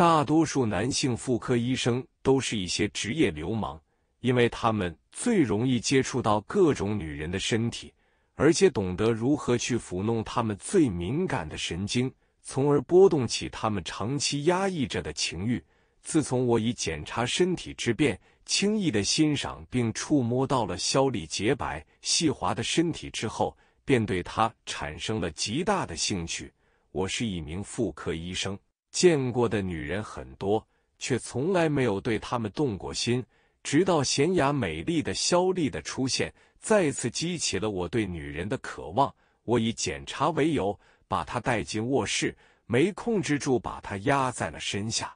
大多数男性妇科医生都是一些职业流氓，因为他们最容易接触到各种女人的身体，而且懂得如何去抚弄他们最敏感的神经，从而波动起他们长期压抑着的情欲。自从我以检查身体之便，轻易的欣赏并触摸到了肖丽洁白细滑的身体之后，便对她产生了极大的兴趣。我是一名妇科医生。见过的女人很多，却从来没有对他们动过心。直到娴雅美丽的肖丽的出现，再次激起了我对女人的渴望。我以检查为由把她带进卧室，没控制住把她压在了身下。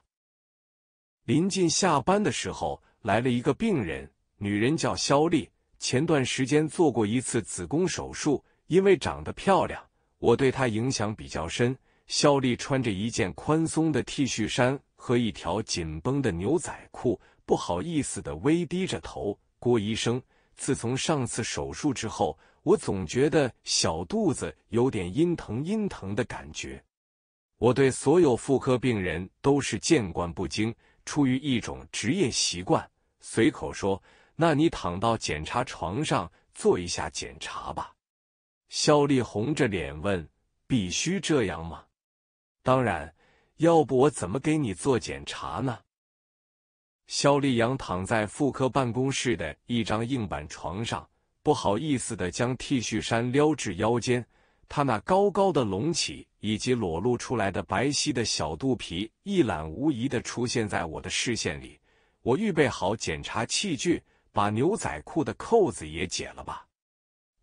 临近下班的时候，来了一个病人，女人叫肖丽，前段时间做过一次子宫手术，因为长得漂亮，我对她影响比较深。肖丽穿着一件宽松的 T 恤衫和一条紧绷的牛仔裤，不好意思的微低着头。郭医生，自从上次手术之后，我总觉得小肚子有点阴疼阴疼的感觉。我对所有妇科病人都是见惯不惊，出于一种职业习惯，随口说：“那你躺到检查床上做一下检查吧。”肖丽红着脸问：“必须这样吗？”当然，要不我怎么给你做检查呢？肖丽阳躺在妇科办公室的一张硬板床上，不好意思的将 T 恤衫撩至腰间，她那高高的隆起以及裸露出来的白皙的小肚皮一览无遗的出现在我的视线里。我预备好检查器具，把牛仔裤的扣子也解了吧。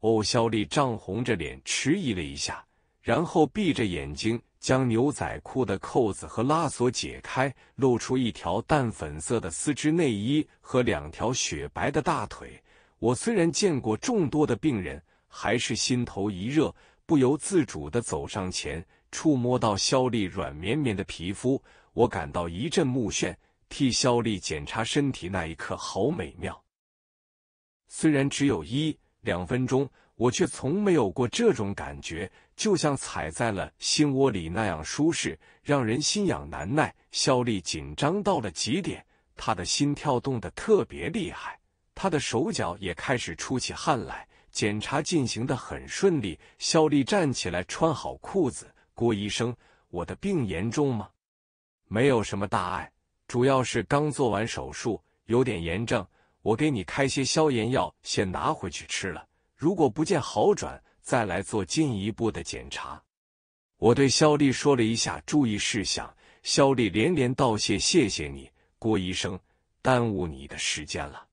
哦，肖丽涨红着脸迟疑了一下。然后闭着眼睛，将牛仔裤的扣子和拉锁解开，露出一条淡粉色的丝质内衣和两条雪白的大腿。我虽然见过众多的病人，还是心头一热，不由自主的走上前，触摸到肖丽软绵绵的皮肤，我感到一阵目眩。替肖丽检查身体那一刻，好美妙。虽然只有一两分钟。我却从没有过这种感觉，就像踩在了心窝里那样舒适，让人心痒难耐。肖丽紧张到了极点，她的心跳动得特别厉害，她的手脚也开始出起汗来。检查进行的很顺利，肖丽站起来穿好裤子。郭医生，我的病严重吗？没有什么大碍，主要是刚做完手术，有点炎症。我给你开些消炎药，先拿回去吃了。如果不见好转，再来做进一步的检查。我对肖丽说了一下注意事项，肖丽连连道谢：“谢谢你，郭医生，耽误你的时间了。”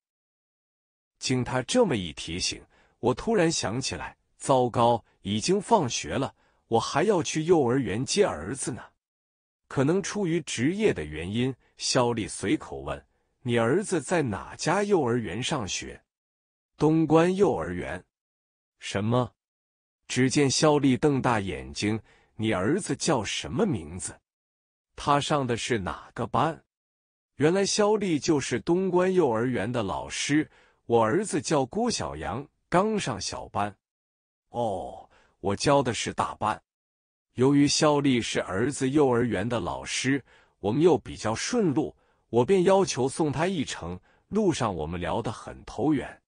经他这么一提醒，我突然想起来，糟糕，已经放学了，我还要去幼儿园接儿子呢。可能出于职业的原因，肖丽随口问：“你儿子在哪家幼儿园上学？”东关幼儿园。什么？只见肖丽瞪大眼睛。你儿子叫什么名字？他上的是哪个班？原来肖丽就是东关幼儿园的老师。我儿子叫郭小阳，刚上小班。哦，我教的是大班。由于肖丽是儿子幼儿园的老师，我们又比较顺路，我便要求送他一程。路上我们聊得很投缘。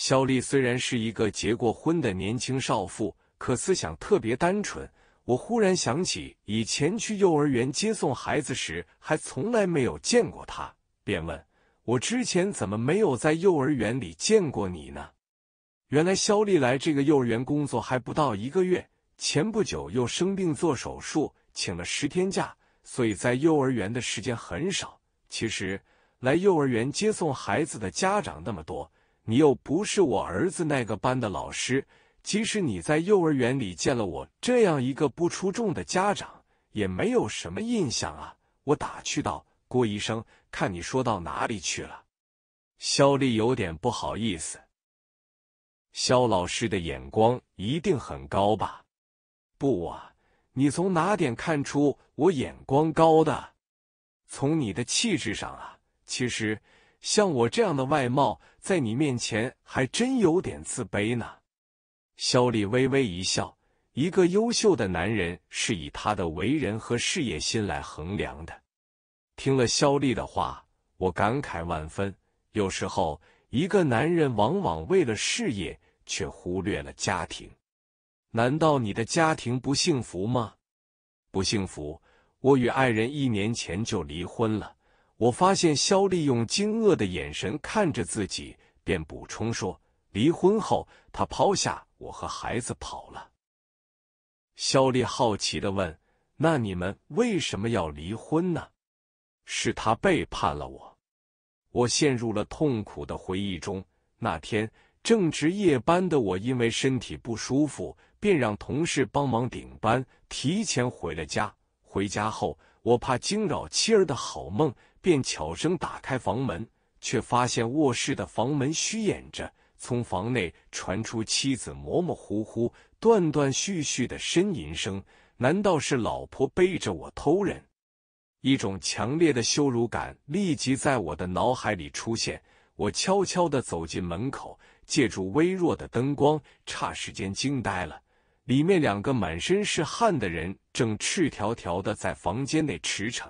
肖丽虽然是一个结过婚的年轻少妇，可思想特别单纯。我忽然想起以前去幼儿园接送孩子时，还从来没有见过她，便问我之前怎么没有在幼儿园里见过你呢？原来肖丽来这个幼儿园工作还不到一个月，前不久又生病做手术，请了十天假，所以在幼儿园的时间很少。其实来幼儿园接送孩子的家长那么多。你又不是我儿子那个班的老师，即使你在幼儿园里见了我这样一个不出众的家长，也没有什么印象啊！我打趣道：“郭医生，看你说到哪里去了。”肖丽有点不好意思。肖老师的眼光一定很高吧？不啊，你从哪点看出我眼光高的？从你的气质上啊，其实。像我这样的外貌，在你面前还真有点自卑呢。肖丽微微一笑，一个优秀的男人是以他的为人和事业心来衡量的。听了肖丽的话，我感慨万分。有时候，一个男人往往为了事业，却忽略了家庭。难道你的家庭不幸福吗？不幸福，我与爱人一年前就离婚了。我发现肖丽用惊愕的眼神看着自己，便补充说：“离婚后，他抛下我和孩子跑了。”肖丽好奇的问：“那你们为什么要离婚呢？”“是他背叛了我。”我陷入了痛苦的回忆中。那天正值夜班的我，因为身体不舒服，便让同事帮忙顶班，提前回了家。回家后，我怕惊扰妻儿的好梦。便悄声打开房门，却发现卧室的房门虚掩着，从房内传出妻子模模糊糊、断断续续的呻吟声。难道是老婆背着我偷人？一种强烈的羞辱感立即在我的脑海里出现。我悄悄的走进门口，借助微弱的灯光，霎时间惊呆了。里面两个满身是汗的人正赤条条的在房间内驰骋。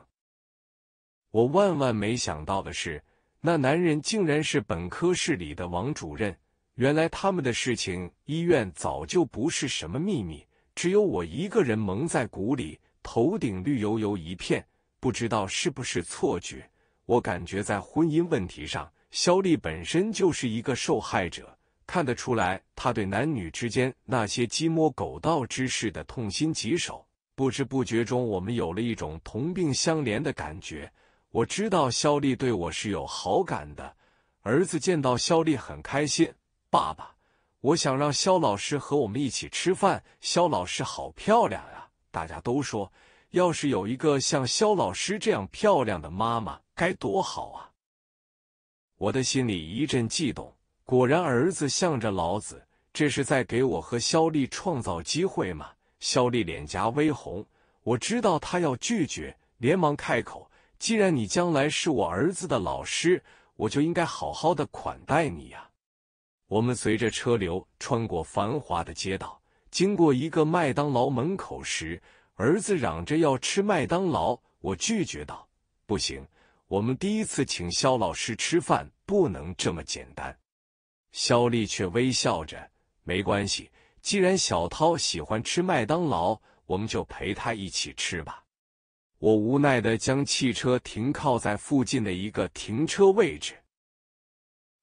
我万万没想到的是，那男人竟然是本科室里的王主任。原来他们的事情，医院早就不是什么秘密，只有我一个人蒙在鼓里。头顶绿油油一片，不知道是不是错觉。我感觉在婚姻问题上，肖丽本身就是一个受害者。看得出来，他对男女之间那些鸡摸狗盗之事的痛心疾首。不知不觉中，我们有了一种同病相怜的感觉。我知道肖丽对我是有好感的。儿子见到肖丽很开心。爸爸，我想让肖老师和我们一起吃饭。肖老师好漂亮呀！大家都说，要是有一个像肖老师这样漂亮的妈妈，该多好啊！我的心里一阵悸动。果然，儿子向着老子，这是在给我和肖丽创造机会吗？肖丽脸颊微红，我知道他要拒绝，连忙开口。既然你将来是我儿子的老师，我就应该好好的款待你呀。我们随着车流穿过繁华的街道，经过一个麦当劳门口时，儿子嚷着要吃麦当劳，我拒绝道：“不行，我们第一次请肖老师吃饭，不能这么简单。”肖丽却微笑着：“没关系，既然小涛喜欢吃麦当劳，我们就陪他一起吃吧。”我无奈的将汽车停靠在附近的一个停车位置。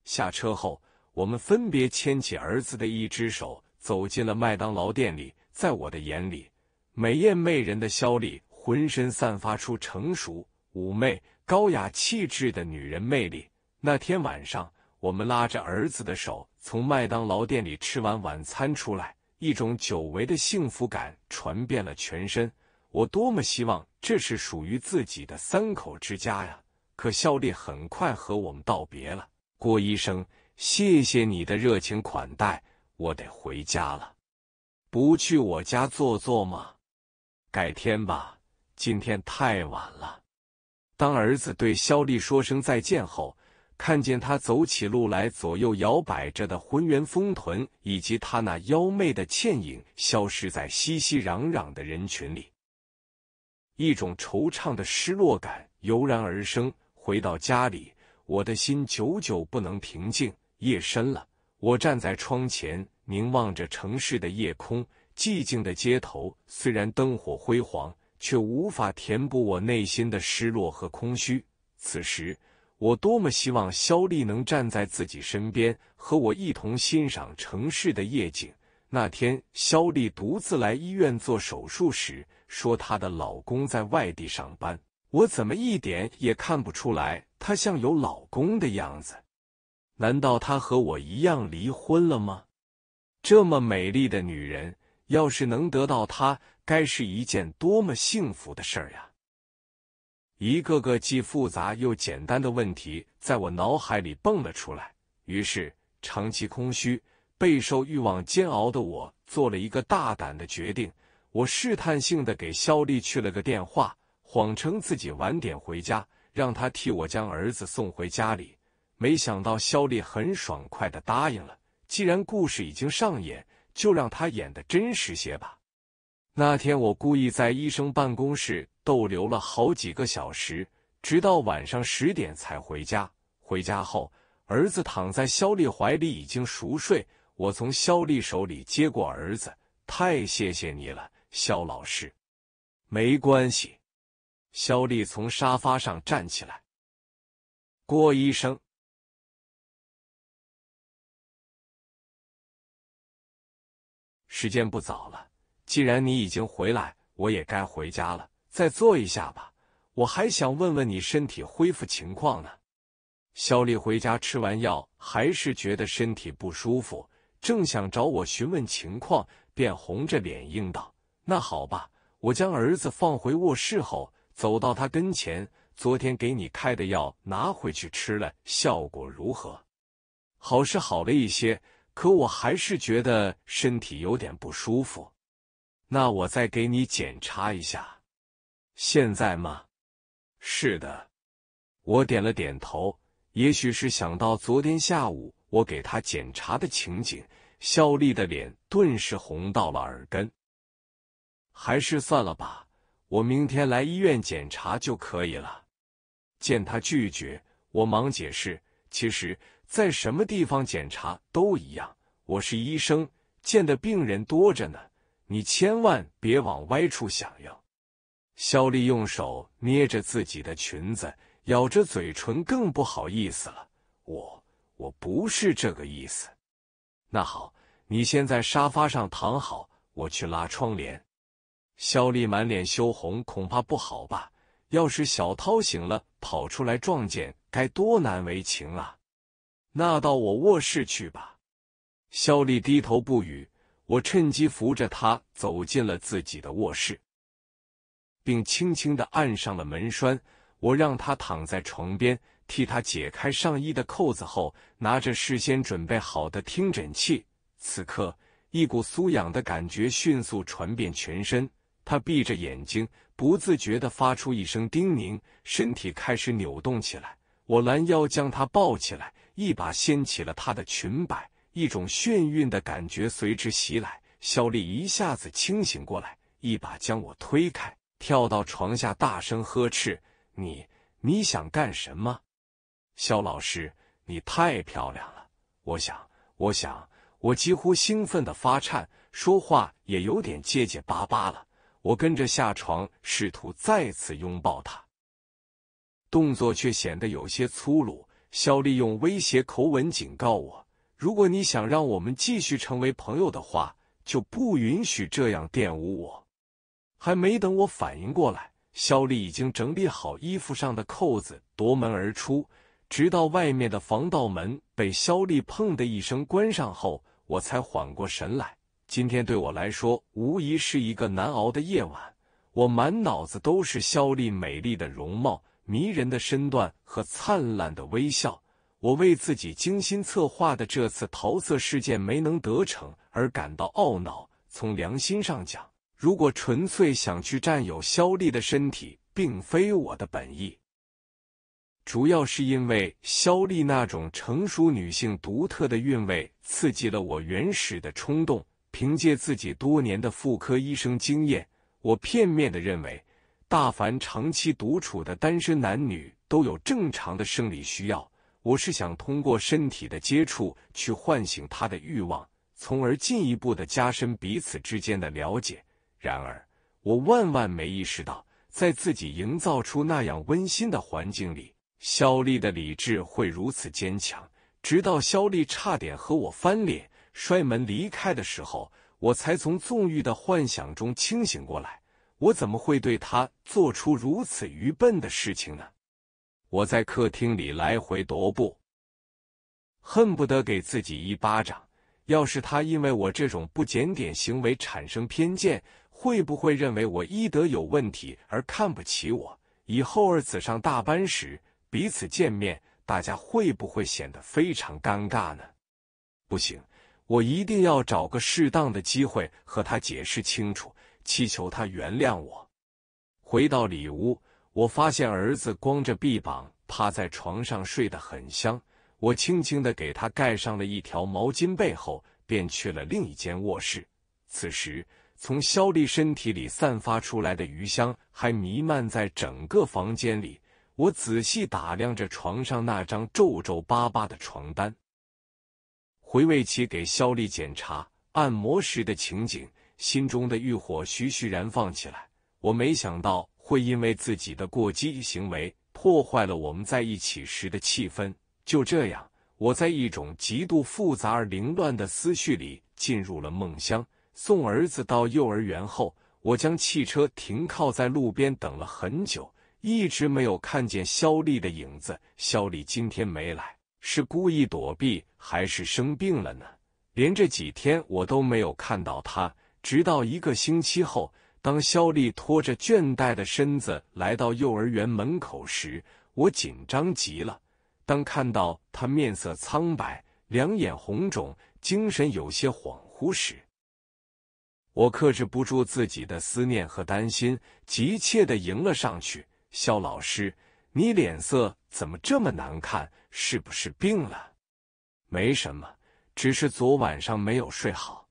下车后，我们分别牵起儿子的一只手，走进了麦当劳店里。在我的眼里，美艳魅人的肖丽浑身散发出成熟、妩媚、高雅气质的女人魅力。那天晚上，我们拉着儿子的手从麦当劳店里吃完晚餐出来，一种久违的幸福感传遍了全身。我多么希望这是属于自己的三口之家呀！可肖丽很快和我们道别了。郭医生，谢谢你的热情款待，我得回家了。不去我家坐坐吗？改天吧，今天太晚了。当儿子对肖丽说声再见后，看见他走起路来左右摇摆着的浑圆丰臀，以及他那妖媚的倩影，消失在熙熙攘攘的人群里。一种惆怅的失落感油然而生。回到家里，我的心久久不能平静。夜深了，我站在窗前凝望着城市的夜空，寂静的街头虽然灯火辉煌，却无法填补我内心的失落和空虚。此时，我多么希望肖丽能站在自己身边，和我一同欣赏城市的夜景。那天，肖丽独自来医院做手术时。说她的老公在外地上班，我怎么一点也看不出来她像有老公的样子？难道她和我一样离婚了吗？这么美丽的女人，要是能得到她，该是一件多么幸福的事呀！一个个既复杂又简单的问题在我脑海里蹦了出来。于是，长期空虚、备受欲望煎熬的我，做了一个大胆的决定。我试探性的给肖丽去了个电话，谎称自己晚点回家，让他替我将儿子送回家里。没想到肖丽很爽快的答应了。既然故事已经上演，就让他演的真实些吧。那天我故意在医生办公室逗留了好几个小时，直到晚上十点才回家。回家后，儿子躺在肖丽怀里已经熟睡。我从肖丽手里接过儿子，太谢谢你了。肖老师，没关系。肖丽从沙发上站起来。郭医生，时间不早了，既然你已经回来，我也该回家了。再坐一下吧，我还想问问你身体恢复情况呢。肖丽回家吃完药，还是觉得身体不舒服，正想找我询问情况，便红着脸应道。那好吧，我将儿子放回卧室后，走到他跟前。昨天给你开的药拿回去吃了，效果如何？好是好了一些，可我还是觉得身体有点不舒服。那我再给你检查一下。现在吗？是的，我点了点头。也许是想到昨天下午我给他检查的情景，肖丽的脸顿时红到了耳根。还是算了吧，我明天来医院检查就可以了。见他拒绝，我忙解释：“其实，在什么地方检查都一样，我是医生，见的病人多着呢，你千万别往歪处想。”哟。”肖丽用手捏着自己的裙子，咬着嘴唇，更不好意思了：“我我不是这个意思。”那好，你先在沙发上躺好，我去拉窗帘。肖丽满脸羞红，恐怕不好吧？要是小涛醒了跑出来撞见，该多难为情啊！那到我卧室去吧。肖丽低头不语，我趁机扶着她走进了自己的卧室，并轻轻的按上了门栓。我让她躺在床边，替她解开上衣的扣子后，拿着事先准备好的听诊器。此刻，一股酥痒的感觉迅速传遍全身。他闭着眼睛，不自觉的发出一声叮咛，身体开始扭动起来。我拦腰将他抱起来，一把掀起了他的裙摆，一种眩晕的感觉随之袭来。肖丽一下子清醒过来，一把将我推开，跳到床下，大声呵斥：“你，你想干什么？”“肖老师，你太漂亮了！”我想，我想，我几乎兴奋的发颤，说话也有点结结巴巴了。我跟着下床，试图再次拥抱他，动作却显得有些粗鲁。肖丽用威胁口吻警告我：“如果你想让我们继续成为朋友的话，就不允许这样玷污我。”还没等我反应过来，肖丽已经整理好衣服上的扣子，夺门而出。直到外面的防盗门被肖丽“砰”的一声关上后，我才缓过神来。今天对我来说，无疑是一个难熬的夜晚。我满脑子都是肖丽美丽的容貌、迷人的身段和灿烂的微笑。我为自己精心策划的这次桃色事件没能得逞而感到懊恼。从良心上讲，如果纯粹想去占有肖丽的身体，并非我的本意。主要是因为肖丽那种成熟女性独特的韵味，刺激了我原始的冲动。凭借自己多年的妇科医生经验，我片面的认为，大凡长期独处的单身男女都有正常的生理需要。我是想通过身体的接触去唤醒他的欲望，从而进一步的加深彼此之间的了解。然而，我万万没意识到，在自己营造出那样温馨的环境里，肖丽的理智会如此坚强。直到肖丽差点和我翻脸。摔门离开的时候，我才从纵欲的幻想中清醒过来。我怎么会对他做出如此愚笨的事情呢？我在客厅里来回踱步，恨不得给自己一巴掌。要是他因为我这种不检点行为产生偏见，会不会认为我医德有问题而看不起我？以后儿子上大班时彼此见面，大家会不会显得非常尴尬呢？不行。我一定要找个适当的机会和他解释清楚，祈求他原谅我。回到里屋，我发现儿子光着臂膀趴在床上睡得很香。我轻轻的给他盖上了一条毛巾被后，便去了另一间卧室。此时，从肖丽身体里散发出来的余香还弥漫在整个房间里。我仔细打量着床上那张皱皱巴巴的床单。回味起给肖丽检查、按摩时的情景，心中的欲火徐徐燃放起来。我没想到会因为自己的过激行为破坏了我们在一起时的气氛。就这样，我在一种极度复杂而凌乱的思绪里进入了梦乡。送儿子到幼儿园后，我将汽车停靠在路边，等了很久，一直没有看见肖丽的影子。肖丽今天没来。是故意躲避还是生病了呢？连着几天我都没有看到他。直到一个星期后，当肖丽拖着倦怠的身子来到幼儿园门口时，我紧张极了。当看到他面色苍白、两眼红肿、精神有些恍惚时，我克制不住自己的思念和担心，急切的迎了上去：“肖老师，你脸色怎么这么难看？”是不是病了？没什么，只是昨晚上没有睡好。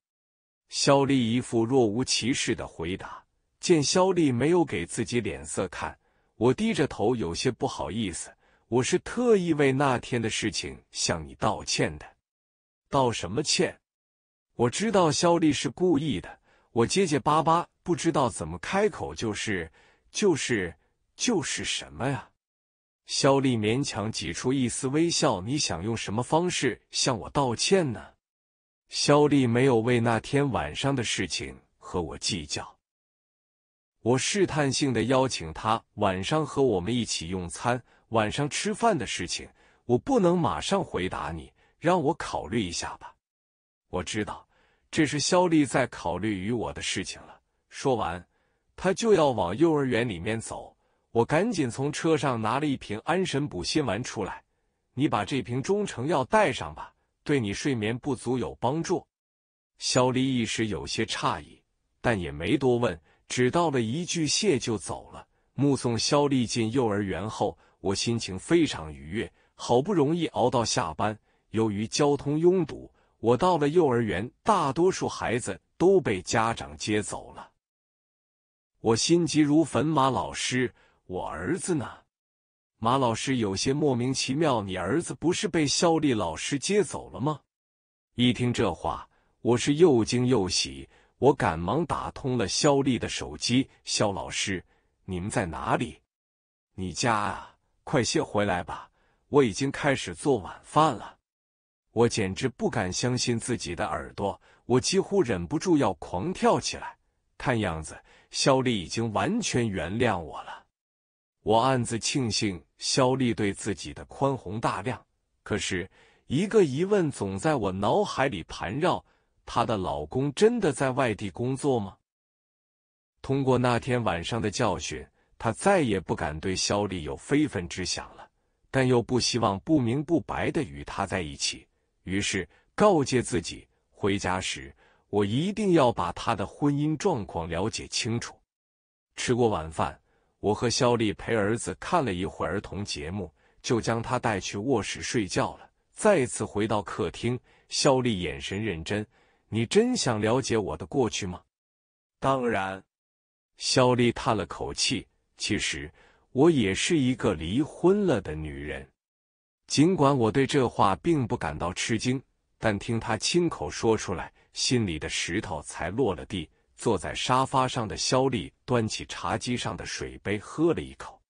肖丽一副若无其事的回答。见肖丽没有给自己脸色看，我低着头有些不好意思。我是特意为那天的事情向你道歉的。道什么歉？我知道肖丽是故意的。我结结巴巴，不知道怎么开口，就是就是就是什么呀？肖丽勉强挤出一丝微笑。你想用什么方式向我道歉呢？肖丽没有为那天晚上的事情和我计较。我试探性的邀请他晚上和我们一起用餐。晚上吃饭的事情我不能马上回答你，让我考虑一下吧。我知道这是肖丽在考虑与我的事情了。说完，他就要往幼儿园里面走。我赶紧从车上拿了一瓶安神补心丸出来，你把这瓶中成药带上吧，对你睡眠不足有帮助。肖丽一时有些诧异，但也没多问，只道了一句谢就走了。目送肖丽进幼儿园后，我心情非常愉悦。好不容易熬到下班，由于交通拥堵，我到了幼儿园，大多数孩子都被家长接走了。我心急如焚，马老师。我儿子呢？马老师有些莫名其妙。你儿子不是被肖丽老师接走了吗？一听这话，我是又惊又喜。我赶忙打通了肖丽的手机：“肖老师，你们在哪里？你家啊，快些回来吧！我已经开始做晚饭了。”我简直不敢相信自己的耳朵，我几乎忍不住要狂跳起来。看样子，肖丽已经完全原谅我了。我暗自庆幸肖丽对自己的宽宏大量，可是，一个疑问总在我脑海里盘绕：她的老公真的在外地工作吗？通过那天晚上的教训，她再也不敢对肖丽有非分之想了，但又不希望不明不白的与她在一起，于是告诫自己：回家时，我一定要把她的婚姻状况了解清楚。吃过晚饭。我和肖丽陪儿子看了一会儿童节目，就将他带去卧室睡觉了。再次回到客厅，肖丽眼神认真：“你真想了解我的过去吗？”“当然。”肖丽叹了口气：“其实我也是一个离婚了的女人。”尽管我对这话并不感到吃惊，但听她亲口说出来，心里的石头才落了地。坐在沙发上的肖丽端起茶几上的水杯喝了一口，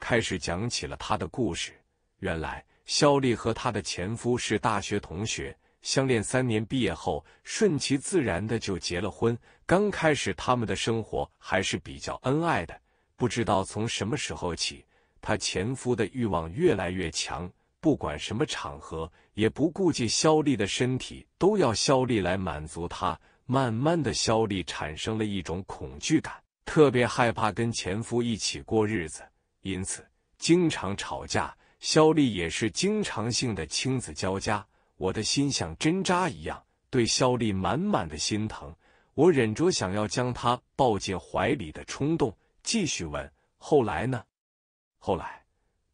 开始讲起了她的故事。原来，肖丽和她的前夫是大学同学，相恋三年，毕业后顺其自然的就结了婚。刚开始，他们的生活还是比较恩爱的。不知道从什么时候起，她前夫的欲望越来越强，不管什么场合，也不顾及肖丽的身体，都要肖丽来满足他。慢慢的，肖丽产生了一种恐惧感，特别害怕跟前夫一起过日子，因此经常吵架。肖丽也是经常性的青紫交加，我的心像针扎一样，对肖丽满满的心疼。我忍着想要将她抱进怀里的冲动，继续问：后来呢？后来，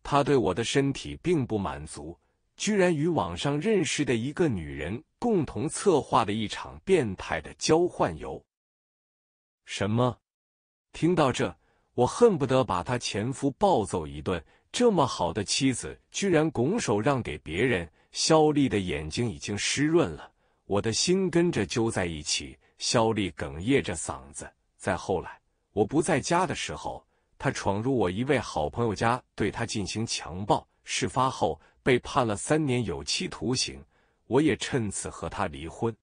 他对我的身体并不满足。居然与网上认识的一个女人共同策划了一场变态的交换游。什么？听到这，我恨不得把他前夫暴揍一顿。这么好的妻子，居然拱手让给别人。肖丽的眼睛已经湿润了，我的心跟着揪在一起。肖丽哽咽着嗓子。再后来，我不在家的时候，他闯入我一位好朋友家，对他进行强暴。事发后。被判了三年有期徒刑，我也趁此和他离婚。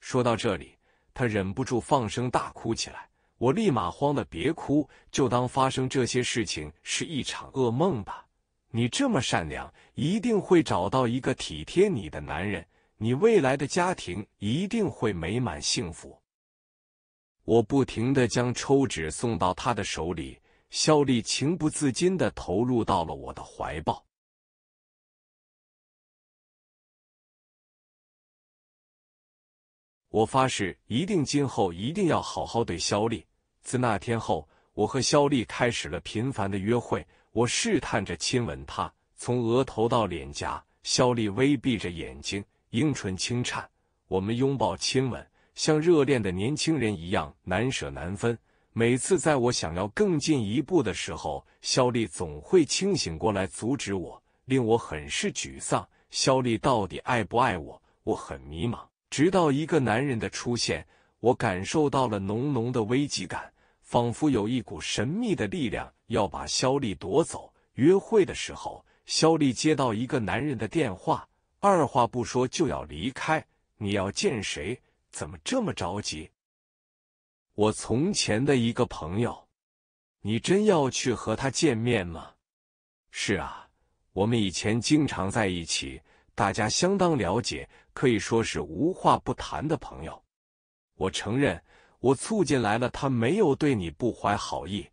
说到这里，他忍不住放声大哭起来。我立马慌的别哭，就当发生这些事情是一场噩梦吧。你这么善良，一定会找到一个体贴你的男人，你未来的家庭一定会美满幸福。我不停的将抽纸送到他的手里，肖丽情不自禁的投入到了我的怀抱。我发誓，一定今后一定要好好对肖丽。自那天后，我和肖丽开始了频繁的约会。我试探着亲吻她，从额头到脸颊，肖丽微闭着眼睛，樱唇轻颤。我们拥抱亲吻，像热恋的年轻人一样难舍难分。每次在我想要更进一步的时候，肖丽总会清醒过来阻止我，令我很是沮丧。肖丽到底爱不爱我？我很迷茫。直到一个男人的出现，我感受到了浓浓的危机感，仿佛有一股神秘的力量要把肖丽夺走。约会的时候，肖丽接到一个男人的电话，二话不说就要离开。你要见谁？怎么这么着急？我从前的一个朋友。你真要去和他见面吗？是啊，我们以前经常在一起，大家相当了解。可以说是无话不谈的朋友。我承认，我促进来了，他没有对你不怀好意，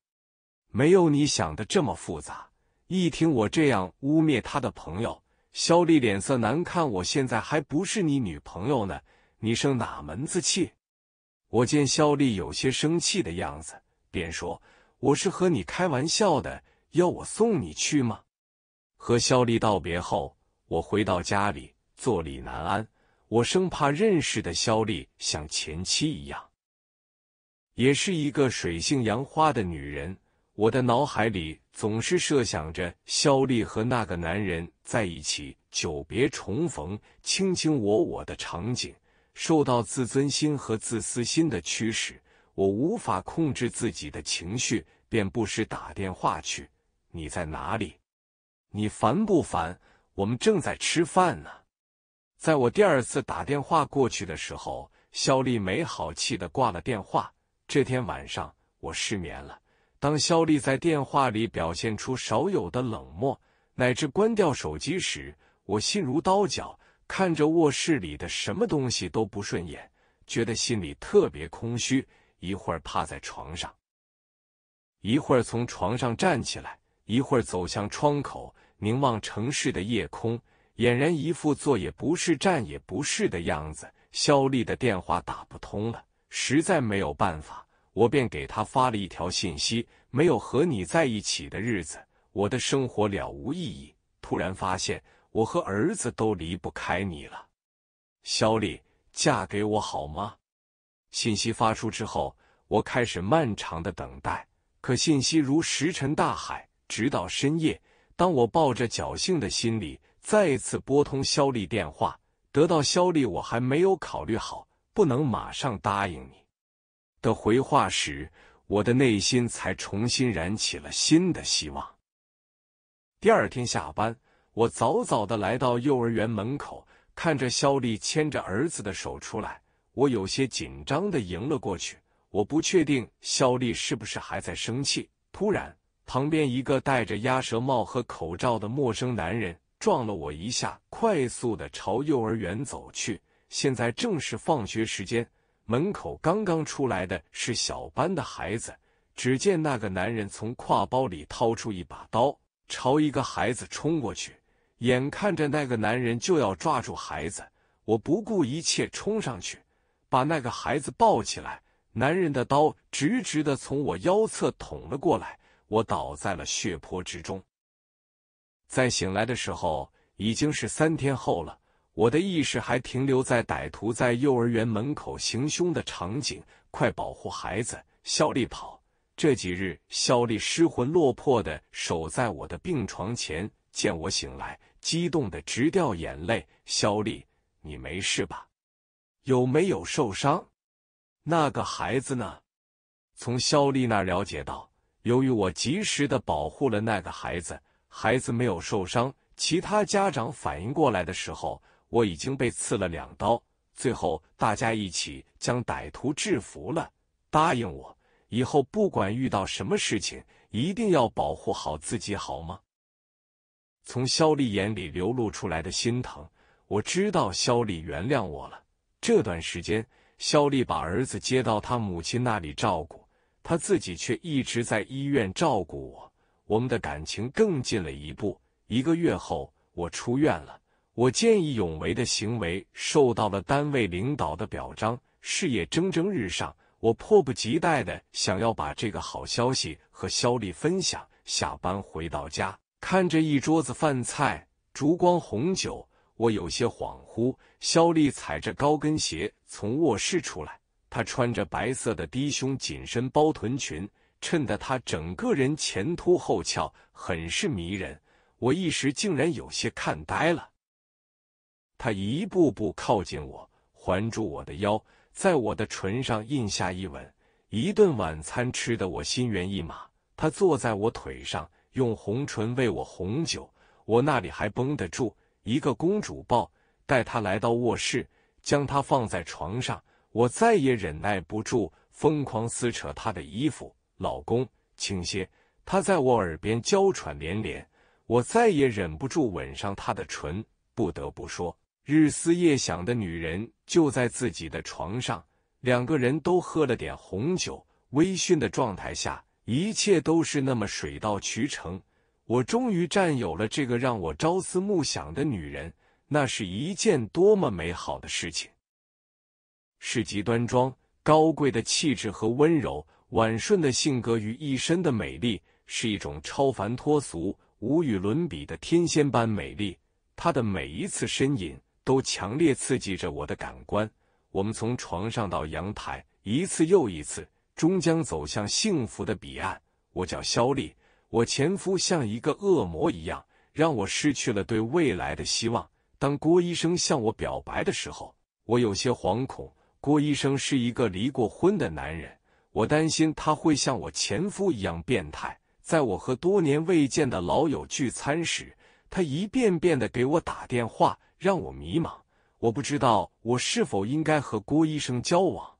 没有你想的这么复杂。一听我这样污蔑他的朋友，肖丽脸色难看。我现在还不是你女朋友呢，你生哪门子气？我见肖丽有些生气的样子，便说：“我是和你开玩笑的，要我送你去吗？”和肖丽道别后，我回到家里，坐立难安。我生怕认识的肖丽像前妻一样，也是一个水性杨花的女人。我的脑海里总是设想着肖丽和那个男人在一起久别重逢卿卿我我的场景。受到自尊心和自私心的驱使，我无法控制自己的情绪，便不时打电话去：“你在哪里？你烦不烦？我们正在吃饭呢。”在我第二次打电话过去的时候，肖丽没好气的挂了电话。这天晚上，我失眠了。当肖丽在电话里表现出少有的冷漠，乃至关掉手机时，我心如刀绞，看着卧室里的什么东西都不顺眼，觉得心里特别空虚。一会儿趴在床上，一会儿从床上站起来，一会儿走向窗口，凝望城市的夜空。俨然一副坐也不是站也不是的样子。肖丽的电话打不通了，实在没有办法，我便给她发了一条信息：“没有和你在一起的日子，我的生活了无意义。突然发现，我和儿子都离不开你了。”肖丽，嫁给我好吗？信息发出之后，我开始漫长的等待。可信息如石沉大海，直到深夜，当我抱着侥幸的心理。再次拨通肖丽电话，得到肖丽我还没有考虑好，不能马上答应你的回话时，我的内心才重新燃起了新的希望。第二天下班，我早早的来到幼儿园门口，看着肖丽牵着儿子的手出来，我有些紧张的迎了过去。我不确定肖丽是不是还在生气。突然，旁边一个戴着鸭舌帽和口罩的陌生男人。撞了我一下，快速的朝幼儿园走去。现在正是放学时间，门口刚刚出来的是小班的孩子。只见那个男人从挎包里掏出一把刀，朝一个孩子冲过去。眼看着那个男人就要抓住孩子，我不顾一切冲上去，把那个孩子抱起来。男人的刀直直的从我腰侧捅了过来，我倒在了血泊之中。在醒来的时候，已经是三天后了。我的意识还停留在歹徒在幼儿园门口行凶的场景，快保护孩子，肖力跑！这几日，肖力失魂落魄的守在我的病床前，见我醒来，激动的直掉眼泪。肖力，你没事吧？有没有受伤？那个孩子呢？从肖丽那了解到，由于我及时的保护了那个孩子。孩子没有受伤，其他家长反应过来的时候，我已经被刺了两刀。最后大家一起将歹徒制服了。答应我，以后不管遇到什么事情，一定要保护好自己，好吗？从肖丽眼里流露出来的心疼，我知道肖丽原谅我了。这段时间，肖丽把儿子接到他母亲那里照顾，他自己却一直在医院照顾我。我们的感情更近了一步。一个月后，我出院了。我见义勇为的行为受到了单位领导的表彰，事业蒸蒸日上。我迫不及待的想要把这个好消息和肖丽分享。下班回到家，看着一桌子饭菜、烛光、红酒，我有些恍惚。肖丽踩着高跟鞋从卧室出来，她穿着白色的低胸紧身包臀裙。衬得他整个人前凸后翘，很是迷人。我一时竟然有些看呆了。他一步步靠近我，环住我的腰，在我的唇上印下一吻。一顿晚餐吃得我心猿意马。他坐在我腿上，用红唇喂我红酒。我那里还绷得住？一个公主抱，带他来到卧室，将他放在床上。我再也忍耐不住，疯狂撕扯他的衣服。老公，轻些，他在我耳边娇喘连连，我再也忍不住吻上他的唇。不得不说，日思夜想的女人就在自己的床上，两个人都喝了点红酒，微醺的状态下，一切都是那么水到渠成。我终于占有了这个让我朝思暮想的女人，那是一件多么美好的事情。是极端庄高贵的气质和温柔。婉顺的性格与一身的美丽，是一种超凡脱俗、无与伦比的天仙般美丽。她的每一次身影都强烈刺激着我的感官。我们从床上到阳台，一次又一次，终将走向幸福的彼岸。我叫肖丽，我前夫像一个恶魔一样，让我失去了对未来的希望。当郭医生向我表白的时候，我有些惶恐。郭医生是一个离过婚的男人。我担心他会像我前夫一样变态。在我和多年未见的老友聚餐时，他一遍遍的给我打电话，让我迷茫。我不知道我是否应该和郭医生交往，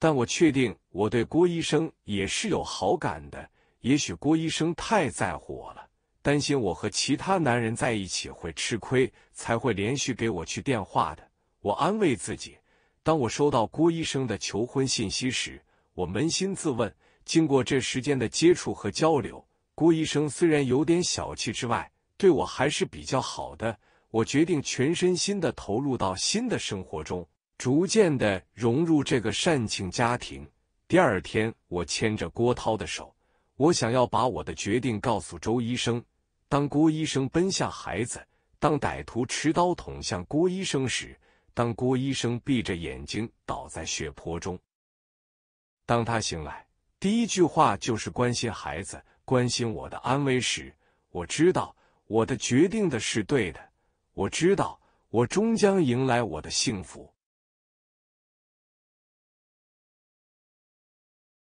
但我确定我对郭医生也是有好感的。也许郭医生太在乎我了，担心我和其他男人在一起会吃亏，才会连续给我去电话的。我安慰自己。当我收到郭医生的求婚信息时，我扪心自问：经过这时间的接触和交流，郭医生虽然有点小气，之外对我还是比较好的。我决定全身心的投入到新的生活中，逐渐的融入这个善庆家庭。第二天，我牵着郭涛的手，我想要把我的决定告诉周医生。当郭医生奔向孩子，当歹徒持刀捅向郭医生时。当郭医生闭着眼睛倒在血泊中，当他醒来，第一句话就是关心孩子，关心我的安危时，我知道我的决定的是对的，我知道我终将迎来我的幸福。